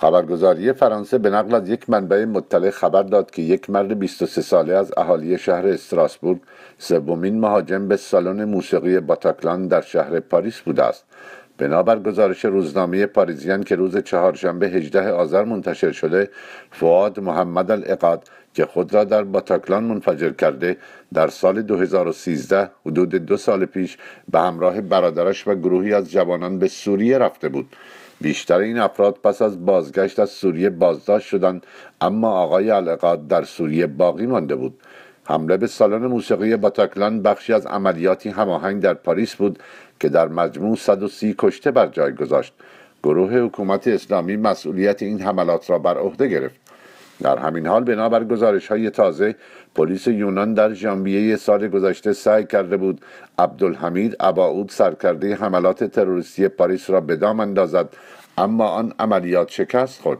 خبرگزاری فرانسه به نقل از یک منبع مطلع خبر داد که یک مرد 23 ساله از اهالی شهر استراسبورگ سومین مهاجم به سالن موسیقی باتاکلان در شهر پاریس بوده است بنابر گزارش روزنامه پاریزیان که روز چهارشنبه 18 آذر منتشر شده فواد محمد الاقاد که خود را در باتاکلان منفجر کرده در سال 2013 حدود دو سال پیش به همراه برادرش و گروهی از جوانان به سوریه رفته بود بیشتر این افراد پس از بازگشت از سوریه بازداشت شدند اما آقای علقاد در سوریه باقی مانده بود حمله به سالن موسیقی باتاکلان بخشی از عملیاتی هماهنگ در پاریس بود که در مجموع 130 کشته بر جای گذاشت گروه حکومت اسلامی مسئولیت این حملات را بر عهده گرفت در همین حال بنابر گزارش های تازه پلیس یونان در ژانویه سال گذشته سعی کرده بود عبدالحمید اباعود سرکرده حملات تروریستی پاریس را به دام اندازد اما آن عملیات شکست خورد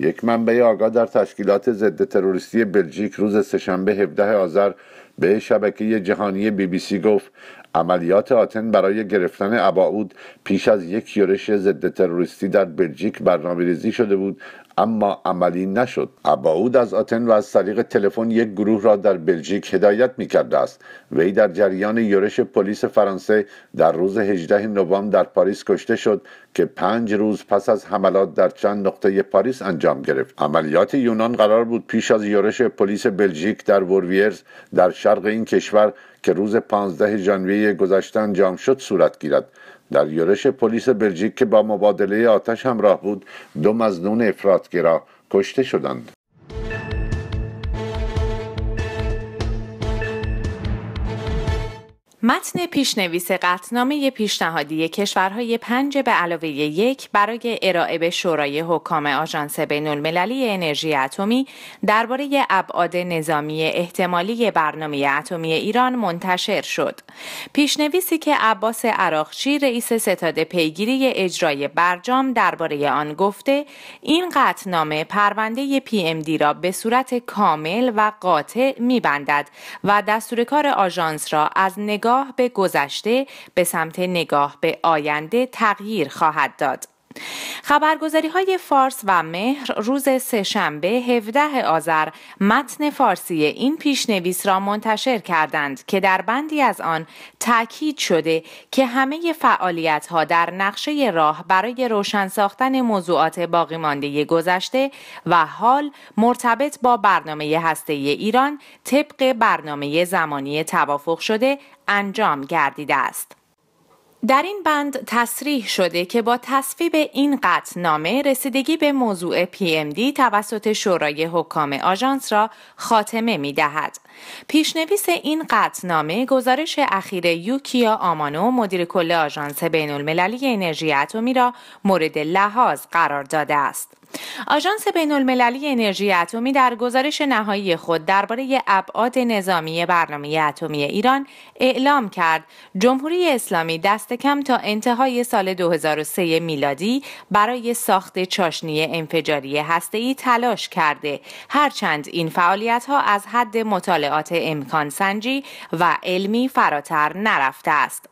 یک منبع آگاه در تشکیلات ضد تروریستی بلژیک روز سهشنبه 17 آذر به شبکه جهانی بی بی سی گفت عملیات آتن برای گرفتن اباعود پیش از یک یورش ضد تروریستی در بلژیک برنامه ریزی شده بود اما عملی نشد اباود از آتن و از طریق تلفن یک گروه را در بلژیک هدایت می کرده است وی در جریان یورش پلیس فرانسه در روز 18 نوامبر در پاریس کشته شد که پنج روز پس از حملات در چند نقطه پاریس انجام گرفت عملیات یونان قرار بود پیش از یورش پلیس بلژیک در ورویرز در شرق این کشور که روز 15 ژانویه گذشته انجام شد صورت گیرد در یورش پلیس بلژیک که با مبادله آتش همراه بود دو مزنون افرادگرا کشته شدند متن پیشنویس قطنامه پیشنهادی کشورهای پنج به علاوه یک برای ارائه به شورای حکام آژانس بین المللی انرژی اتمی درباره ابعاد نظامی احتمالی برنامه اتمی ایران منتشر شد. پیشنویسی که عباس عراقچی رئیس ستاد پیگیری اجرای برجام درباره آن گفته این قطنامه پرونده پی ام دی را به صورت کامل و قاطع میبندد و دستور کار آژانس را از نگاه به گذشته به سمت نگاه به آینده تغییر خواهد داد. خبرگزاری های فارس و مهر روز سهشنبه 17 آذر متن فارسی این پیشنویس را منتشر کردند که در بندی از آن تاکید شده که همه فعالیت ها در نقشه راه برای روشن ساختن موضوعات باقیمانده گذشته و حال مرتبط با برنامه هسته ایران طبق برنامه زمانی توافق شده انجام گردیده است. در این بند تصریح شده که با تصویب این نامه رسیدگی به موضوع PMD توسط شورای حکام آژانس را خاتمه می دهد. پیشنویس این قطعنامه گزارش اخیر یوکیا آمانو مدیر کل آژانس بین المللی انرژی اتمی را مورد لحاظ قرار داده است. آژانس بین المللی انرژی اتمی در گزارش نهایی خود درباره ابعاد نظامی برنامه اتمی ایران اعلام کرد جمهوری اسلامی دست کم تا انتهای سال 2003 میلادی برای ساخت چاشنی انفجاری هسته‌ای تلاش کرده هرچند این فعالیت ها از حد مطالعات امکان سنجی و علمی فراتر نرفته است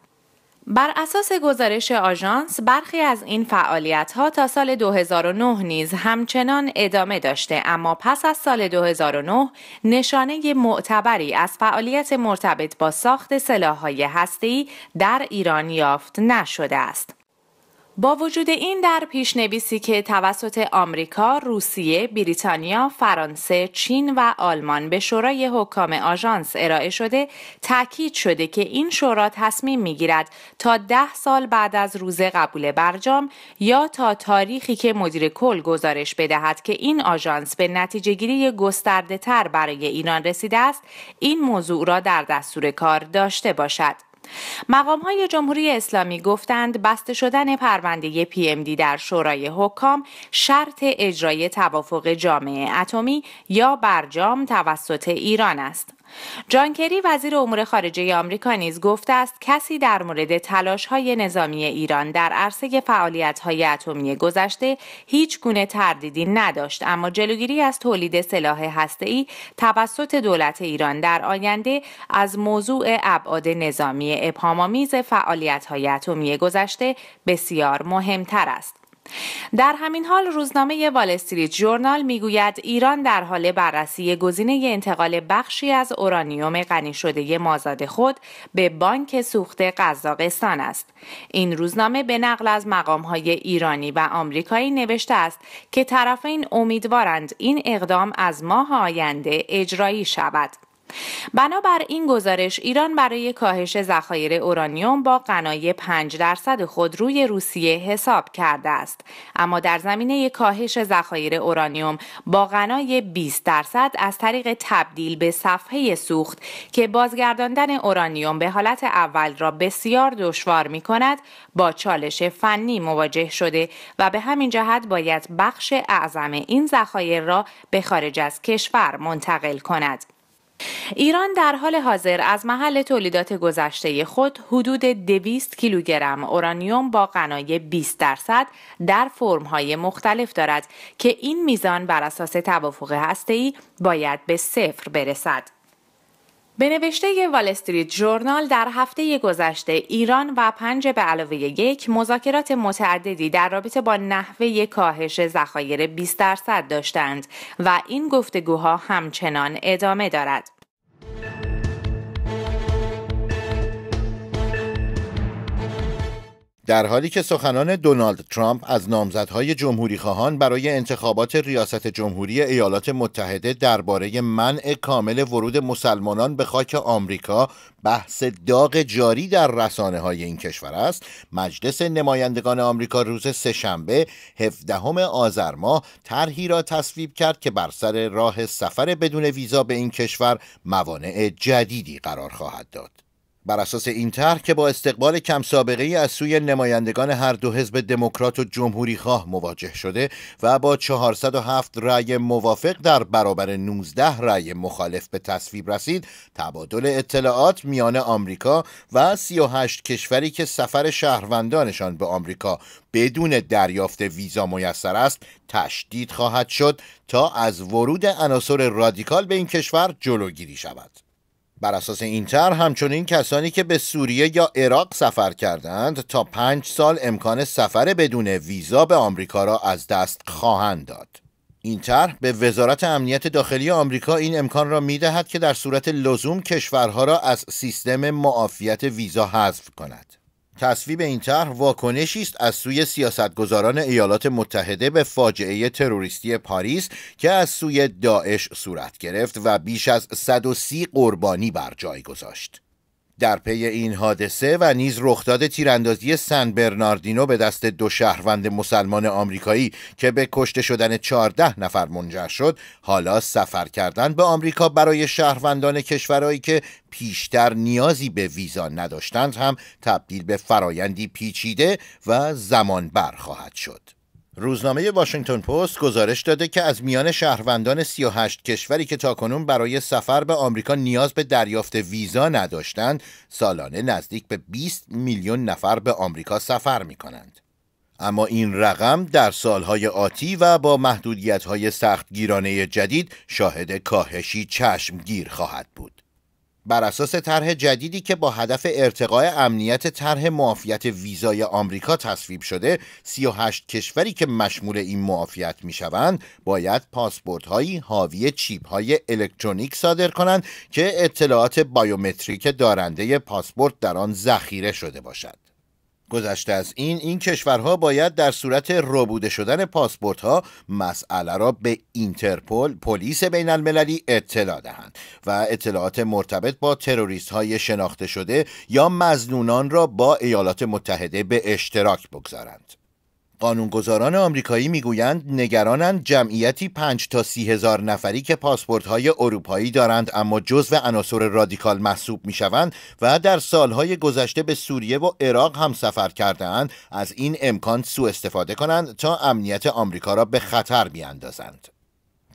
بر اساس گزارش آژانس برخی از این فعالیت ها تا سال 2009 نیز همچنان ادامه داشته اما پس از سال 2009 نشانه معتبری از فعالیت مرتبط با ساخت های هستی در ایران یافت نشده است. با وجود این در پیشنویسی که توسط آمریکا، روسیه، بریتانیا، فرانسه، چین و آلمان به شورای حکام آژانس ارائه شده، تاکید شده که این شورا تصمیم میگیرد تا ده سال بعد از روز قبول برجام یا تا تاریخی که مدیر کل گزارش بدهد که این آژانس به نتیجه گیری گسترده تر برای ایران رسیده است، این موضوع را در دستور کار داشته باشد. مقام های جمهوری اسلامی گفتند بسته شدن پرونده پی ام دی در شورای حکام شرط اجرای توافق جامعه اتمی یا برجام توسط ایران است. جان کری وزیر امور خارجه آمریکا نیز گفته است کسی در مورد تلاش های نظامی ایران در عرصه فعالیت های اتمی گذشته هیچ گونه تردیدی نداشت اما جلوگیری از تولید سلاح هسته‌ای توسط دولت ایران در آینده از موضوع ابعاد نظامی ابهام‌آمیز فعالیت های اتمی گذشته بسیار مهمتر است در همین حال روزنامه وال استریت جورنال میگوید ایران در حال بررسی گزینه انتقال بخشی از اورانیوم غنی شده مازاد خود به بانک سوخت قزاقستان است. این روزنامه به نقل از مقام های ایرانی و آمریکایی نوشته است که طرفین امیدوارند این اقدام از ماه آینده اجرایی شود. بنابر این گزارش ایران برای کاهش ذخایر اورانیوم با غنای 5 درصد خود روی روسیه حساب کرده است اما در زمینه کاهش ذخایر اورانیوم با غنای 20 درصد از طریق تبدیل به صفحه سوخت که بازگرداندن اورانیوم به حالت اول را بسیار دشوار می کند با چالش فنی مواجه شده و به همین جهت باید بخش اعظم این ذخایر را به خارج از کشور منتقل کند ایران در حال حاضر از محل تولیدات گذشته خود حدود 200 کیلوگرم اورانیوم با غنای 20 درصد در فرمهای مختلف دارد که این میزان بر اساس توافق هسته‌ای باید به صفر برسد. به نوشته وال استریت جورنال در هفته گذشته ایران و پنج به علاوه یک مذاکرات متعددی در رابطه با نحوه کاهش ذخایر 20 درصد داشتند و این گفتگوها همچنان ادامه دارد. در حالی که سخنان دونالد ترامپ از نامزدهای خواهان برای انتخابات ریاست جمهوری ایالات متحده درباره منع کامل ورود مسلمانان به خاک آمریکا بحث داغ جاری در رسانه های این کشور است مجلس نمایندگان آمریکا روز سهشنبه 17 آذر ماه طرحی را تصویب کرد که بر سر راه سفر بدون ویزا به این کشور موانع جدیدی قرار خواهد داد بر اساس این طرح که با استقبال کم سابقه ای از سوی نمایندگان هر دو حزب دموکرات و جمهوری خواه مواجه شده و با 407 رأی موافق در برابر 19 رأی مخالف به تصویب رسید تبادل اطلاعات میان آمریکا و 38 کشوری که سفر شهروندانشان به آمریکا بدون دریافت ویزا میسر است تشدید خواهد شد تا از ورود عناصر رادیکال به این کشور جلوگیری شود بر اساس این تر همچنین کسانی که به سوریه یا عراق سفر کردند تا پنج سال امکان سفر بدون ویزا به آمریکا را از دست خواهند داد. این طرح به وزارت امنیت داخلی آمریکا این امکان را می دهد که در صورت لزوم کشورها را از سیستم معافیت ویزا حذف کند. تصویب این طرح واکنشی است از سوی سیاستگزاران ایالات متحده به فاجعه تروریستی پاریس که از سوی داعش صورت گرفت و بیش از 130 قربانی بر جای گذاشت. در پی این حادثه و نیز رخداد تیراندازی سن برناردینو به دست دو شهروند مسلمان آمریکایی که به کشته شدن 14 نفر منجر شد حالا سفر کردن به آمریکا برای شهروندان کشورهایی که پیشتر نیازی به ویزا نداشتند هم تبدیل به فرایندی پیچیده و زمان بر خواهد شد روزنامه واشنگتن پست گزارش داده که از میان شهروندان 38 کشوری که تاکنون برای سفر به آمریکا نیاز به دریافت ویزا نداشتند، سالانه نزدیک به 20 میلیون نفر به آمریکا سفر می کنند. اما این رقم در سالهای آتی و با محدودیت‌های سختگیرانه جدید شاهد کاهشی چشمگیر خواهد بود. بر اساس طرح جدیدی که با هدف ارتقای امنیت طرح معافیت ویزای آمریکا تصویب شده 38 کشوری که مشمول این معافیت می شوند، باید پاسپورت هایی حاوی چیپ های الکترونیک صادر کنند که اطلاعات بایومتریک دارنده پاسپورت در آن ذخیره شده باشد گذشته از این این کشورها باید در صورت روبوده شدن پاسپورت ها مسئله را به اینترپل پلیس بین المللی اطلاع دهند و اطلاعات مرتبط با تروریست های شناخته شده یا مزنونان را با ایالات متحده به اشتراک بگذارند قانونگذاران آمریکایی میگویند نگرانند جمعیتی پنج تا سی هزار نفری که پاسپورت های اروپایی دارند اما جزو عناصر رادیکال محسوب میشوند و در سالهای گذشته به سوریه و عراق هم سفر کردهاند از این امکان سوء استفاده کنند تا امنیت آمریکا را به خطر بیاندازند.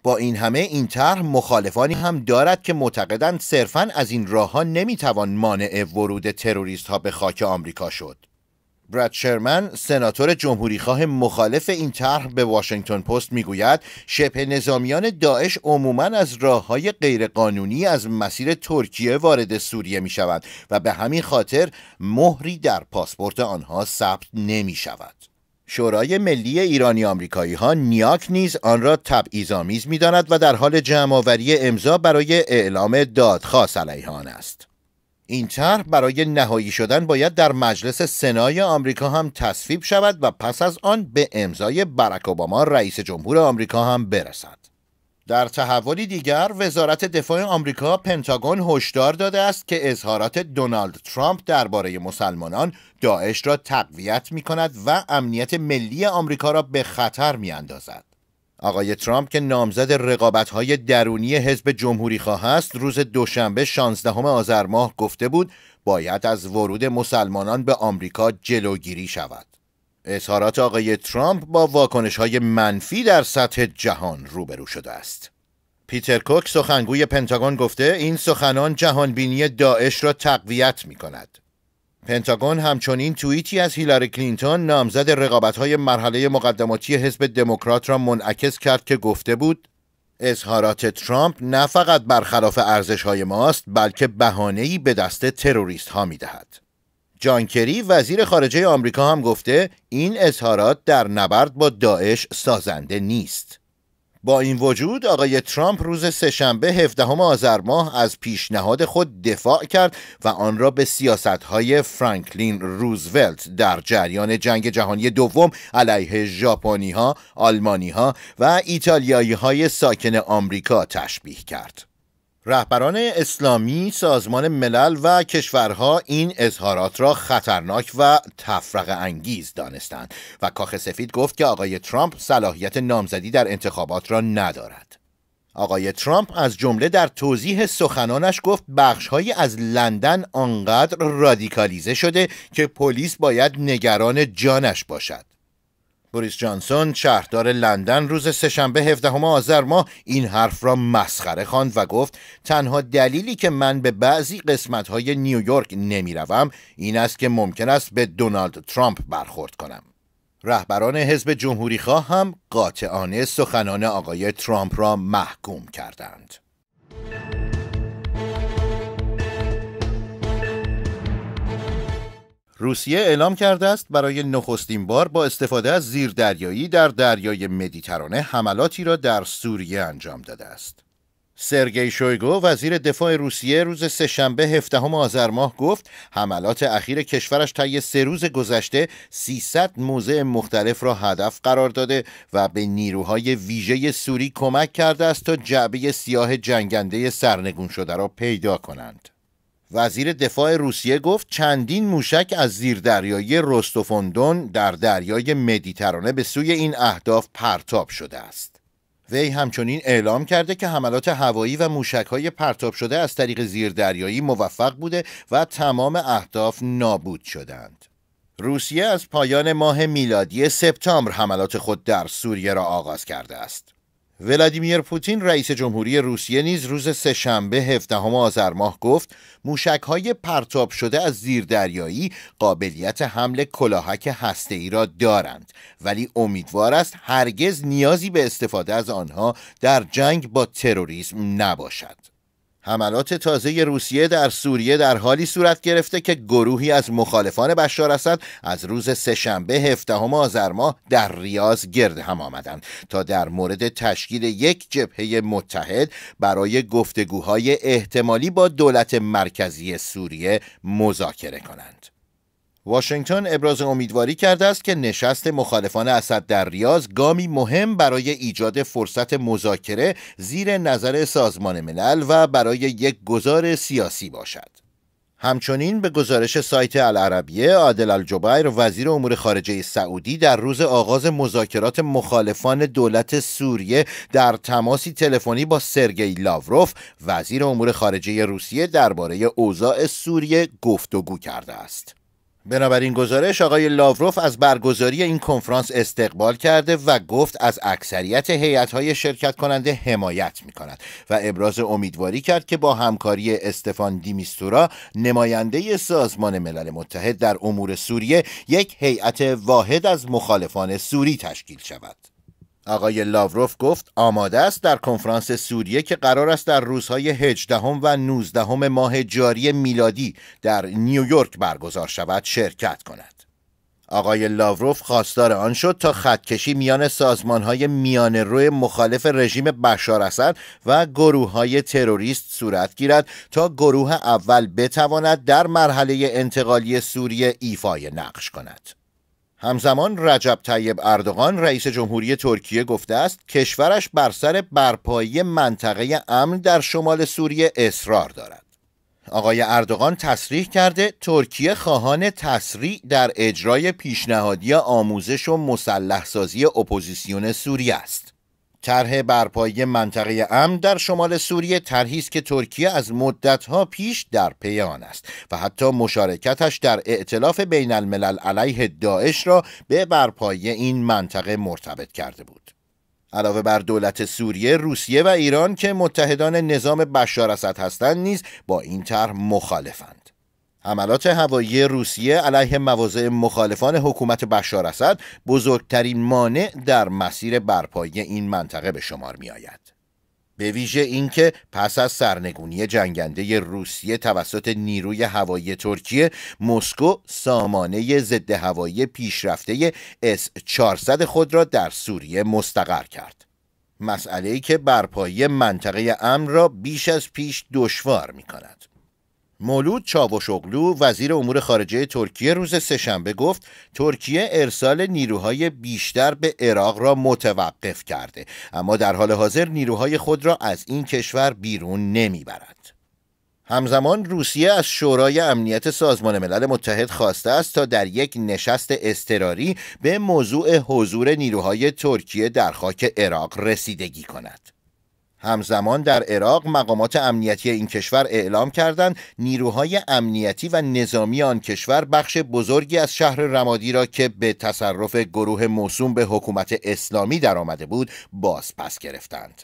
با این همه این طرح مخالفانی هم دارد که معتقدند صرفا از این راهها نمیتوان مانع ورود تروریست ها به خاک آمریکا شد. براد شرمن سناتور جمهوریخواه مخالف این طرح به واشنگتن پست میگوید شبه نظامیان داعش عموما از راه های غیرقانونی از مسیر ترکیه وارد سوریه می شود و به همین خاطر مهری در پاسپورت آنها ثبت نمی شود. شورای ملی ایرانی آمریکایی ها نیاک نیز آن را تبعیض‌آمیز میداند و در حال جمعآوری امضا برای اعلام دادخواست علیه آن است. این طرح برای نهایی شدن باید در مجلس سنای آمریکا هم تصویب شود و پس از آن به امضای برک اوباما رئیس جمهور آمریکا هم برسد. در تحولی دیگر وزارت دفاع آمریکا پنتاگون هشدار داده است که اظهارات دونالد ترامپ درباره مسلمانان داعش را تقویت می کند و امنیت ملی آمریکا را به خطر می اندازد. آقای ترامپ که نامزد رقابت‌های درونی حزب جمهوری خواه است روز دوشنبه 16 آذر ماه گفته بود باید از ورود مسلمانان به آمریکا جلوگیری شود. اظهارات آقای ترامپ با واکنش‌های منفی در سطح جهان روبرو شده است. پیتر کوک سخنگوی پنتاگون گفته این سخنان جهانبینی داعش را تقویت می کند. پنتاگون همچنین توییتی از هیلاری کلینتون نامزد رقابت‌های مرحله مقدماتی حزب دموکرات را منعکس کرد که گفته بود اظهارات ترامپ نه فقط برخلاف ارزش‌های ماست بلکه بهانه‌ای به دست تروریست ها می‌دهد. جان کری وزیر خارجه آمریکا هم گفته این اظهارات در نبرد با داعش سازنده نیست. با این وجود آقای ترامپ روز سهشنبه 17 آذر ماه از پیشنهاد خود دفاع کرد و آن را به سیاستهای فرانکلین روزولت در جریان جنگ جهانی دوم علیه ژاپنی ها، آلمانی ها و ایتالیایی های ساکن آمریکا تشبیه کرد. رهبران اسلامی، سازمان ملل و کشورها این اظهارات را خطرناک و تفرق انگیز دانستند و کاخ سفید گفت که آقای ترامپ صلاحیت نامزدی در انتخابات را ندارد. آقای ترامپ از جمله در توضیح سخنانش گفت بخشهایی از لندن آنقدر رادیکالیزه شده که پلیس باید نگران جانش باشد. بوریس جانسون شهردار لندن روز سهشنبه 17 آذر ماه این حرف را مسخره خواند و گفت تنها دلیلی که من به بعضی های نیویورک نمیروم این است که ممکن است به دونالد ترامپ برخورد کنم رهبران حزب جمهوری خواه هم قاطعانه سخنان آقای ترامپ را محکوم کردند روسیه اعلام کرده است برای نخستین بار با استفاده از زیردریایی در دریای مدیترانه حملاتی را در سوریه انجام داده است. سرگی شویگو وزیر دفاع روسیه روز سهشنبه هفدهم آذر ماه گفت حملات اخیر کشورش طی سه روز گذشته 300 موضع مختلف را هدف قرار داده و به نیروهای ویژه سوری کمک کرده است تا جعبه سیاه جنگنده سرنگون شده را پیدا کنند. وزیر دفاع روسیه گفت چندین موشک از زیردریایی رستوفوندون در دریای مدیترانه به سوی این اهداف پرتاب شده است. وی همچنین اعلام کرده که حملات هوایی و های پرتاب شده از طریق زیردریایی موفق بوده و تمام اهداف نابود شدند. روسیه از پایان ماه میلادی سپتامبر حملات خود در سوریه را آغاز کرده است. ولادیمیر پوتین رئیس جمهوری روسیه نیز روز سهشنبه هفته آذر ماه گفت های پرتاب شده از زیردریایی قابلیت حمل کلاهک ای را دارند ولی امیدوار است هرگز نیازی به استفاده از آنها در جنگ با تروریسم نباشد حملات تازه روسیه در سوریه در حالی صورت گرفته که گروهی از مخالفان بشار اسد از روز سهشنبه هفدهم آذر ماه در ریاض گرد هم آمدند تا در مورد تشکیل یک جبهه متحد برای گفتگوهای احتمالی با دولت مرکزی سوریه مذاکره کنند واشنگتن ابراز امیدواری کرده است که نشست مخالفان اسد در ریاض گامی مهم برای ایجاد فرصت مذاکره زیر نظر سازمان ملل و برای یک گذار سیاسی باشد. همچنین به گزارش سایت العربیه عادل الجبیر وزیر امور خارجه سعودی در روز آغاز مذاکرات مخالفان دولت سوریه در تماسی تلفنی با سرگئی لاوروف وزیر امور خارجه روسیه درباره اوضاع سوریه گفتگو کرده است. بنابراین گزارش آقای لاوروف از برگزاری این کنفرانس استقبال کرده و گفت از اکثریت های شرکت کننده حمایت کند و ابراز امیدواری کرد که با همکاری استفان دیمیستورا نماینده سازمان ملل متحد در امور سوریه یک هیئت واحد از مخالفان سوری تشکیل شود. آقای لاوروف گفت آماده است در کنفرانس سوریه که قرار است در روزهای 18 و 19 ماه جاری میلادی در نیویورک برگزار شود شرکت کند. آقای لاوروف خواستار آن شد تا خطکشی میان سازمانهای میان روی مخالف رژیم بشار اسد و گروه های تروریست صورت گیرد تا گروه اول بتواند در مرحله انتقالی سوریه ایفای نقش کند. همزمان رجب طیب اردوغان رئیس جمهوری ترکیه گفته است کشورش بر سر برپایی منطقه امن در شمال سوریه اصرار دارد. آقای اردوغان تصریح کرده ترکیه خواهان تسریع در اجرای پیشنهادی آموزش و مسلح سازی اپوزیسیون سوریه است. طرح برپایی منطقه امن در شمال سوریه طرحی است که ترکیه از مدتها پیش در پی آن است و حتی مشارکتش در ائتلاف بین الملل علیه داعش را به برپایی این منطقه مرتبط کرده بود علاوه بر دولت سوریه، روسیه و ایران که متحدان نظام بشار اسد هستند نیز با این طرح مخالفند. حملات هوایی روسیه علیه مواضع مخالفان حکومت بشار اسد بزرگترین مانع در مسیر برپایی این منطقه به شمار می آید. به ویژه اینکه پس از سرنگونی جنگنده روسیه توسط نیروی هوایی ترکیه مسکو سامانه ضد هوایی پیشرفته S400 خود را در سوریه مستقر کرد. مسئله ای که برپایی منطقه امن را بیش از پیش دشوار می کند. مولود چاوشوغلو وزیر امور خارجه ترکیه روز سهشنبه گفت ترکیه ارسال نیروهای بیشتر به عراق را متوقف کرده اما در حال حاضر نیروهای خود را از این کشور بیرون نمیبرد همزمان روسیه از شورای امنیت سازمان ملل متحد خواسته است تا در یک نشست اضطراری به موضوع حضور نیروهای ترکیه در خاک عراق رسیدگی کند همزمان در عراق مقامات امنیتی این کشور اعلام کردند نیروهای امنیتی و نظامی آن کشور بخش بزرگی از شهر رمادی را که به تصرف گروه موسوم به حکومت اسلامی درآمده بود بازپس گرفتند.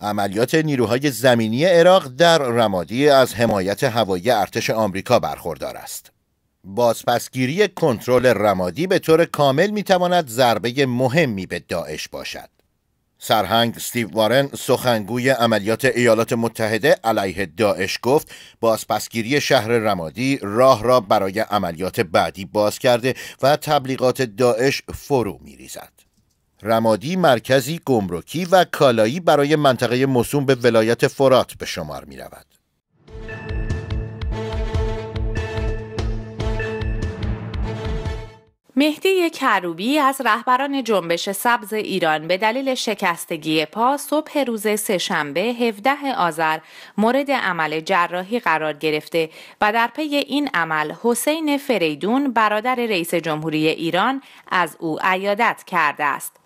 عملیات نیروهای زمینی عراق در رمادی از حمایت هوایی ارتش آمریکا برخوردار است. بازپسگیری کنترل رمادی به طور کامل میتواند ضربه مهمی به داعش باشد. سرهنگ ستیو وارن سخنگوی عملیات ایالات متحده علیه داعش گفت بازپسگیری شهر رمادی راه را برای عملیات بعدی باز کرده و تبلیغات داعش فرو می ریزد. رمادی مرکزی گمرکی و کالایی برای منطقه مصوم به ولایت فرات به شمار می رود. مهدی کروبی از رهبران جنبش سبز ایران به دلیل شکستگی پا صبح روز سهشنبه 17 آذر مورد عمل جراحی قرار گرفته و در پی این عمل حسین فریدون برادر رئیس جمهوری ایران از او عیادت کرده است.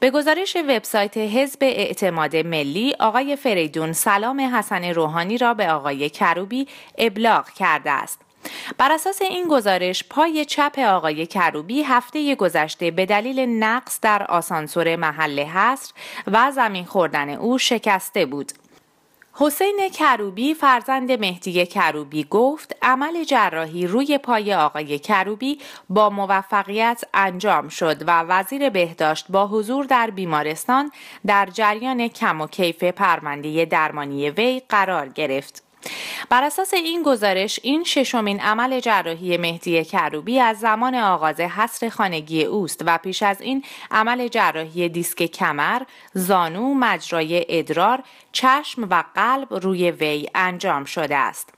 به گزارش وبسایت حزب اعتماد ملی آقای فریدون سلام حسن روحانی را به آقای کروبی ابلاغ کرده است. بر اساس این گزارش پای چپ آقای کروبی هفته گذشته به دلیل نقص در آسانسور محل حصر و زمین خوردن او شکسته بود. حسین کروبی فرزند مهدی کروبی گفت عمل جراحی روی پای آقای کروبی با موفقیت انجام شد و وزیر بهداشت با حضور در بیمارستان در جریان کم و کیف پرونده درمانی وی قرار گرفت. بر اساس این گزارش این ششمین عمل جراحی مهدی کروبی از زمان آغاز حصر خانگی اوست و پیش از این عمل جراحی دیسک کمر، زانو، مجرای ادرار، چشم و قلب روی وی انجام شده است.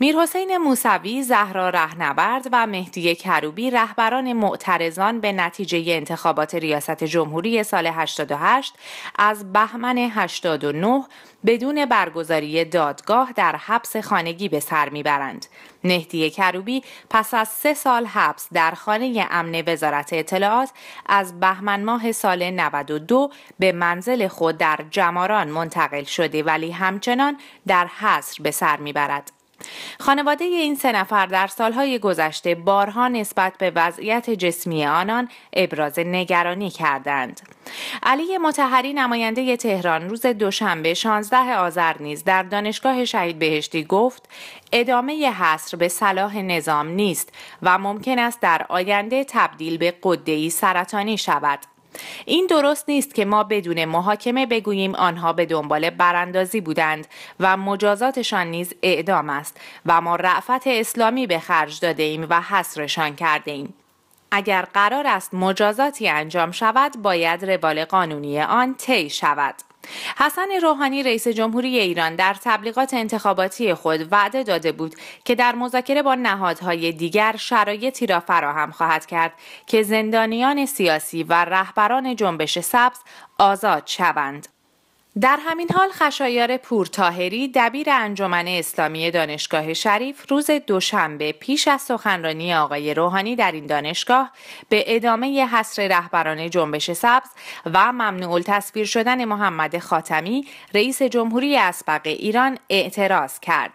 میرحسین موسوی، زهرا رهنورد و مهدی کروبی رهبران معترضان به نتیجه انتخابات ریاست جمهوری سال 88 از بهمن 89 بدون برگزاری دادگاه در حبس خانگی به سر میبرند. مهدی کروبی پس از سه سال حبس در خانه امن وزارت اطلاعات از بهمن ماه سال 92 به منزل خود در جماران منتقل شده ولی همچنان در حصر به سر میبرد. خانواده این سه نفر در سالهای گذشته بارها نسبت به وضعیت جسمی آنان ابراز نگرانی کردند. علی متحری نماینده تهران روز دوشنبه 16 آذر نیز در دانشگاه شهید بهشتی گفت ادامه حصر به صلاح نظام نیست و ممکن است در آینده تبدیل به قدهی سرطانی شود این درست نیست که ما بدون محاکمه بگوییم آنها به دنبال براندازی بودند و مجازاتشان نیز اعدام است و ما رعفت اسلامی به خرج داده ایم و حسرشان کرده ایم. اگر قرار است مجازاتی انجام شود باید روال قانونی آن طی شود. حسن روحانی رئیس جمهوری ایران در تبلیغات انتخاباتی خود وعده داده بود که در مذاکره با نهادهای دیگر شرایطی را فراهم خواهد کرد که زندانیان سیاسی و رهبران جنبش سبز آزاد شوند. در همین حال خشایار پورتاهری دبیر انجمن اسلامی دانشگاه شریف روز دوشنبه پیش از سخنرانی آقای روحانی در این دانشگاه به ادامه حصر رهبران جنبش سبز و ممنوع تصویر شدن محمد خاتمی رئیس جمهوری اسبق ایران اعتراض کرد.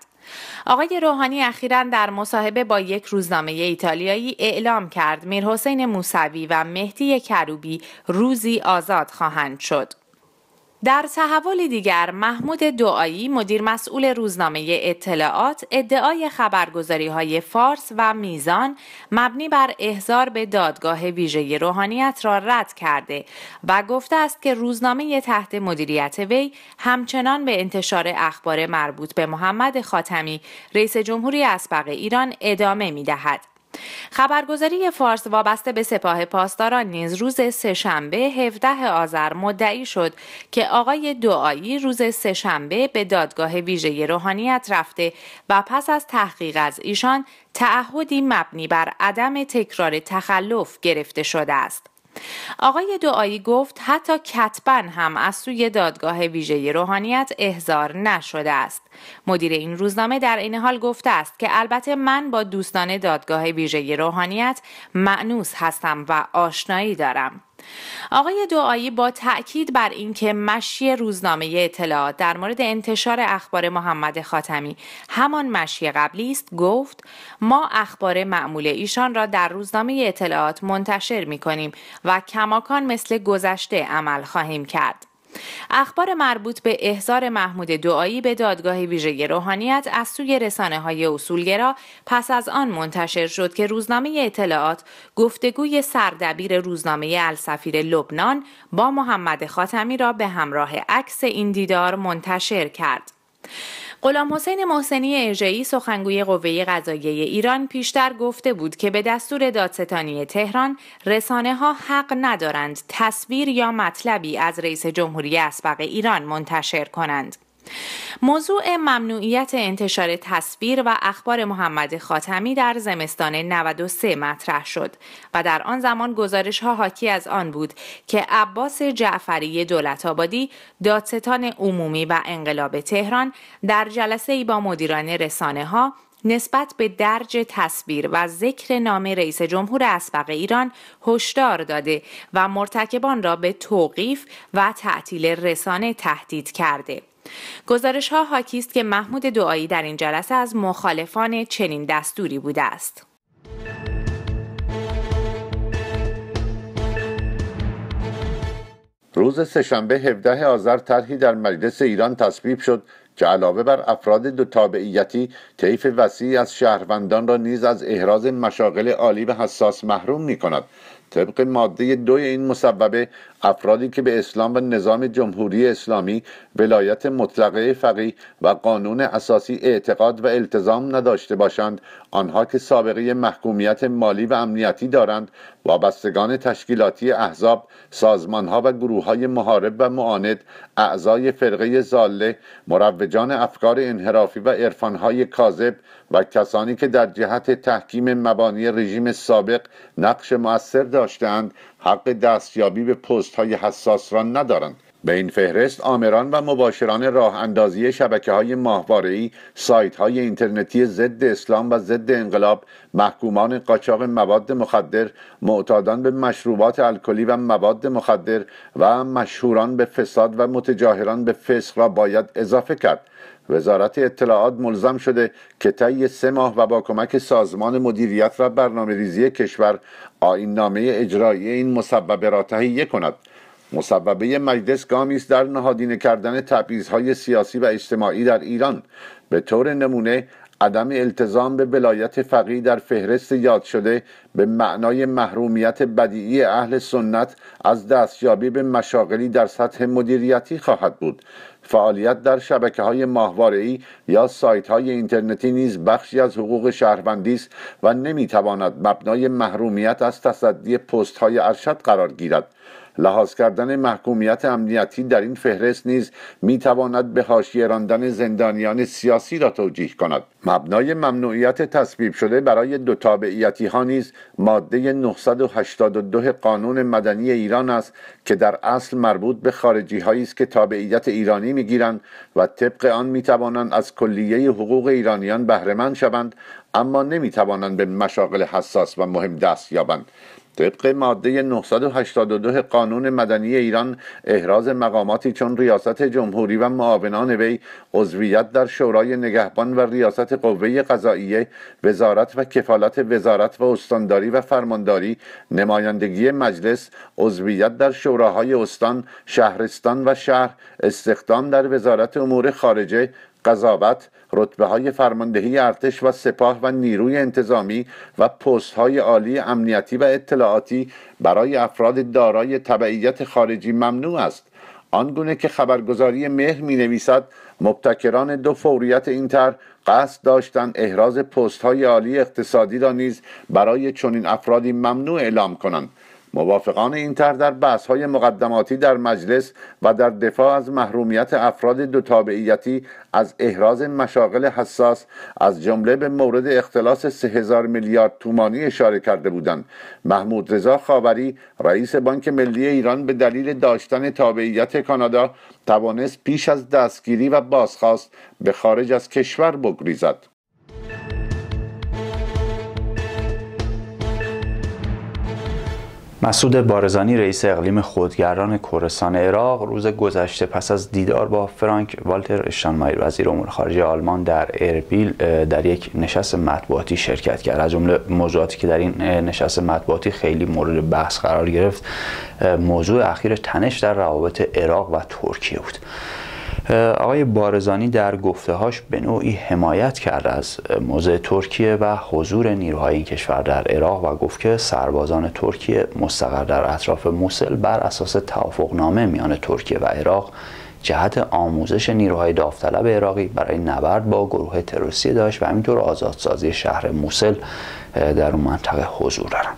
آقای روحانی اخیرا در مصاحبه با یک روزنامه ایتالیایی اعلام کرد میرحسین موسوی و مهدی کروبی روزی آزاد خواهند شد. در تحول دیگر محمود دعایی مدیر مسئول روزنامه اطلاعات ادعای خبرگزاری های فارس و میزان مبنی بر احضار به دادگاه ویژه روحانیت را رد کرده و گفته است که روزنامه تحت مدیریت وی همچنان به انتشار اخبار مربوط به محمد خاتمی رئیس جمهوری اسبق ایران ادامه می دهد. خبرگزاری فارس وابسته به سپاه پاسداران نیز روز سهشنبه 17 آذر مدعی شد که آقای دعایی روز سهشنبه به دادگاه ویژه روحانیت رفته و پس از تحقیق از ایشان تعهدی مبنی بر عدم تکرار تخلف گرفته شده است. آقای دعایی گفت حتی کتبن هم از سوی دادگاه ویژه روحانیت احضار نشده است مدیر این روزنامه در این حال گفته است که البته من با دوستان دادگاه ویژه روحانیت معنوس هستم و آشنایی دارم آقای دعایی با تاکید بر اینکه مشی روزنامه اطلاعات در مورد انتشار اخبار محمد خاتمی همان مشی قبلی است گفت ما اخبار معمول ایشان را در روزنامه اطلاعات منتشر می کنیم و کماکان مثل گذشته عمل خواهیم کرد اخبار مربوط به احضار محمود دعایی به دادگاه ویژه روحانیت از سوی رسانه های اصولگرا پس از آن منتشر شد که روزنامه اطلاعات گفتگوی سردبیر روزنامه السفیر لبنان با محمد خاتمی را به همراه عکس این دیدار منتشر کرد. غلام حسین محسنی ارجعی سخنگوی قوه قضاییه ایران پیشتر گفته بود که به دستور دادستانی تهران رسانه ها حق ندارند تصویر یا مطلبی از رئیس جمهوری اسبق ایران منتشر کنند. موضوع ممنوعیت انتشار تصویر و اخبار محمد خاتمی در زمستان 93 مطرح شد و در آن زمان گزارش ها حاکی از آن بود که عباس جعفری دولت آبادی دادستان عمومی و انقلاب تهران در جلسه ای با مدیران رسانه ها نسبت به درج تصویر و ذکر نام رئیس جمهور اسبق ایران هشدار داده و مرتکبان را به توقیف و تعطیل رسانه تهدید کرده گزارش ها حاکی است که محمود دعایی در این جلسه از مخالفان چنین دستوری بوده است. روز سهشنبه 17 آذر طرحی در مجلس ایران تصویب شد که علاوه بر افراد دو تابعیتی طیف وسیعی از شهروندان را نیز از احراز مشاغل عالی و حساس محروم می کند طبق ماده دوی این مصوبه افرادی که به اسلام و نظام جمهوری اسلامی ولایت مطلقه فقیه و قانون اساسی اعتقاد و التزام نداشته باشند آنها که سابقه محکومیت مالی و امنیتی دارند وابستگان تشکیلاتی احزاب سازمانها و گروه های محارب و معاند اعضای فرقه زاله مروجان افکار انحرافی و ارفانهای کاذب و کسانی که در جهت تحکیم مبانی رژیم سابق نقش موثر داشتند حق دستیابی به پست های حساس را ندارند به این فهرست آمران و مباشران راه اندازی شبکه های ماهواره‌ای، سایت های اینترنتی ضد اسلام و ضد انقلاب، محکومان قاچاق مواد مخدر، معتادان به مشروبات الکلی و مواد مخدر و مشهوران به فساد و متجاهران به فسق را باید اضافه کرد. وزارت اطلاعات ملزم شده که طی سه ماه و با کمک سازمان مدیریت و برنامه ریزی کشور آین نامه اجرایی این مسببه را تهیه کند مسببه مجلس گامی است در نهادینه کردن تبعیضهای سیاسی و اجتماعی در ایران به طور نمونه عدم التزام به ولایت فقیه در فهرست یاد شده به معنای محرومیت بدیعی اهل سنت از دستیابی به مشاغلی در سطح مدیریتی خواهد بود فعالیت در شبکه های ماهواره یا سایت های اینترنتی نیز بخشی از حقوق شهروندی است و نمیتواند مبنای محرومیت از تصدی پست های ارشد قرار گیرد لحاظ کردن محکومیت امنیتی در این فهرست نیز میتواند به حاشیه راندن زندانیان سیاسی را توجیه کند مبنای ممنوعیت تصویب شده برای دو تابعیتی ها نیز ماده 982 قانون مدنی ایران است که در اصل مربوط به خارجی هایی است که تابعیت ایرانی میگیرند و طبق آن میتوانند از کلیه حقوق ایرانیان بهرهمند شوند اما نمیتوانند به مشاغل حساس و مهم دست یابند طبق ماده 982 قانون مدنی ایران احراز مقاماتی چون ریاست جمهوری و معاونان وی عضویت در شورای نگهبان و ریاست قوه قضاییه وزارت و کفالت وزارت و استانداری و فرمانداری نمایندگی مجلس عضویت در شوراهای استان شهرستان و شهر استخدام در وزارت امور خارجه قضاوت رتبه های فرماندهی ارتش و سپاه و نیروی انتظامی و پست های عالی امنیتی و اطلاعاتی برای افراد دارای تبعیت خارجی ممنوع است آنگونه که خبرگزاری مهر می نویسد مبتکران دو فوریت این تر قصد داشتند احراز پست های عالی اقتصادی را نیز برای چنین افرادی ممنوع اعلام کنند موافقان این طرح در بحث های مقدماتی در مجلس و در دفاع از محرومیت افراد دو تابعیتی از احراز مشاغل حساس از جمله به مورد اختلاس 3000 میلیارد تومانی اشاره کرده بودند محمود رضا خاوری رئیس بانک ملی ایران به دلیل داشتن تابعیت کانادا توانست پیش از دستگیری و بازخواست به خارج از کشور بگریزد مسعود بارزانی رئیس اقلیم خودگران کردستان عراق روز گذشته پس از دیدار با فرانک والتر اشتانمایر وزیر امور خارجه آلمان در اربیل در یک نشست مطبوعاتی شرکت کرد از جمله موضوعاتی که در این نشست مطبوعاتی خیلی مورد بحث قرار گرفت موضوع اخیر تنش در روابط عراق و ترکیه بود آقای بارزانی در گفته هاش به نوعی حمایت کرد از موضع ترکیه و حضور نیروهای این کشور در عراق و گفت که سربازان ترکیه مستقر در اطراف موسل بر اساس توافقنامه میان ترکیه و عراق جهت آموزش نیروهای داوطلب عراقی برای نبرد با گروه تروریستی داشت و همینطور آزادسازی شهر موسل در اون منطقه حضور دارند.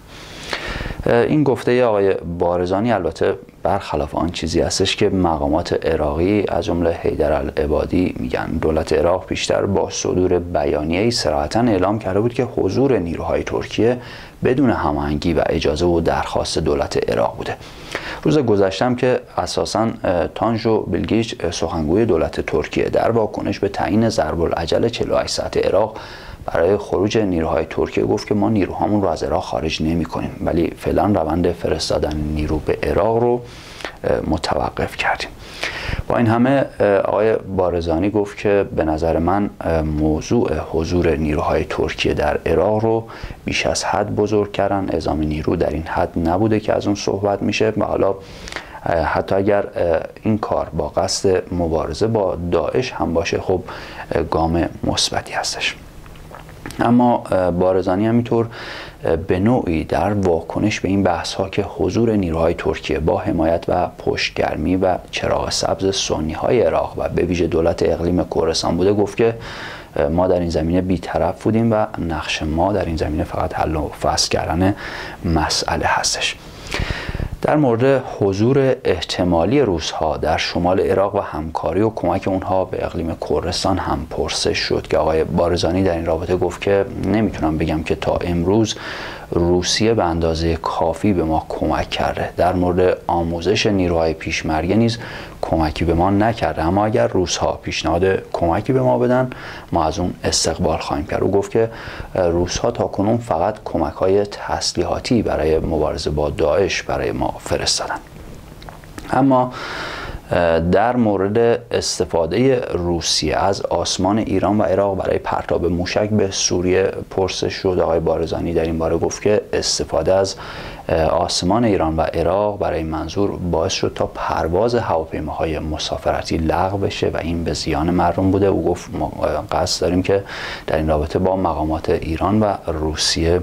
این گفته ای آقای بارزانی البته برخلاف آن چیزی هستش که مقامات عراقی از جمله حیدر العبادی میگن دولت عراق بیشتر با صدور بیانیه ای اعلام کرده بود که حضور نیروهای ترکیه بدون هماهنگی و اجازه و درخواست دولت عراق بوده روز گذشتم که اساسا تانجو بلگیچ سخنگوی دولت ترکیه در واکنش به تعیین ضرب العجل 48 ساعت عراق برای خروج نیروهای ترکیه گفت که ما نیروهامون رو از عراق خارج نمی کنیم ولی فعلا روند فرستادن نیرو به عراق رو متوقف کردیم با این همه آقای بارزانی گفت که به نظر من موضوع حضور نیروهای ترکیه در عراق رو بیش از حد بزرگ کردن اعزام نیرو در این حد نبوده که از اون صحبت میشه و حالا حتی اگر این کار با قصد مبارزه با داعش هم باشه خب گام مثبتی هستش اما بارزانی همینطور به نوعی در واکنش به این بحث ها که حضور نیروهای ترکیه با حمایت و پشتگرمی و چراغ سبز سنی های عراق و به ویژه دولت اقلیم کورسان بوده گفت که ما در این زمینه بیطرف بودیم و نقش ما در این زمینه فقط حل و فصل کردن مسئله هستش در مورد حضور احتمالی روزها در شمال عراق و همکاری و کمک اونها به اقلیم کردستان هم پرسش شد که آقای بارزانی در این رابطه گفت که نمیتونم بگم که تا امروز روسیه به اندازه کافی به ما کمک کرده در مورد آموزش نیروهای پیشمرگه نیز کمکی به ما نکرده اما اگر روسها پیشنهاد کمکی به ما بدن ما از اون استقبال خواهیم کرد او گفت که روسها تا کنون فقط کمک های تسلیحاتی برای مبارزه با داعش برای ما فرستادن اما در مورد استفاده روسیه از آسمان ایران و عراق برای پرتاب موشک به سوریه پرسش شد آقای بارزانی در این باره گفت که استفاده از آسمان ایران و عراق برای منظور باعث شد تا پرواز هواپیماهای مسافرتی لغو بشه و این به زیان مردم بوده او گفت قصد داریم که در این رابطه با مقامات ایران و روسیه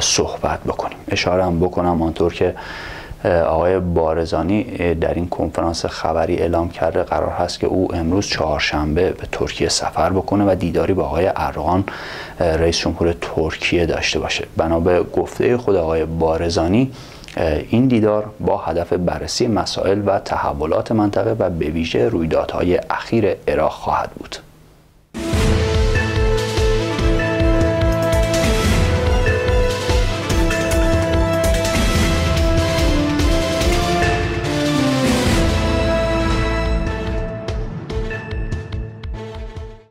صحبت بکنیم اشاره هم بکنم آنطور که آقای بارزانی در این کنفرانس خبری اعلام کرده قرار هست که او امروز چهارشنبه به ترکیه سفر بکنه و دیداری با آقای ارغان رئیس جمهور ترکیه داشته باشه بنا به گفته خود آقای بارزانی این دیدار با هدف بررسی مسائل و تحولات منطقه و به ویژه رویدادهای اخیر عراق خواهد بود